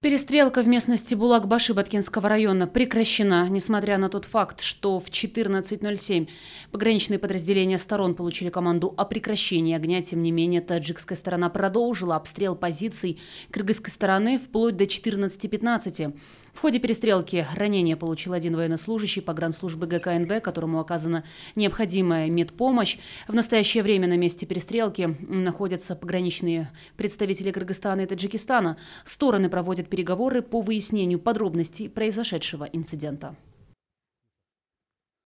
Перестрелка в местности Булак-Баши Баткинского района прекращена, несмотря на тот факт, что в 14.07 пограничные подразделения сторон получили команду о прекращении огня. Тем не менее, таджикская сторона продолжила обстрел позиций кыргызской стороны вплоть до 14.15. В ходе перестрелки ранение получил один военнослужащий погранслужбы ГКНБ, которому оказана необходимая медпомощь. В настоящее время на месте перестрелки находятся пограничные представители Кыргызстана и Таджикистана. Стороны проводят переговоры по выяснению подробностей произошедшего инцидента.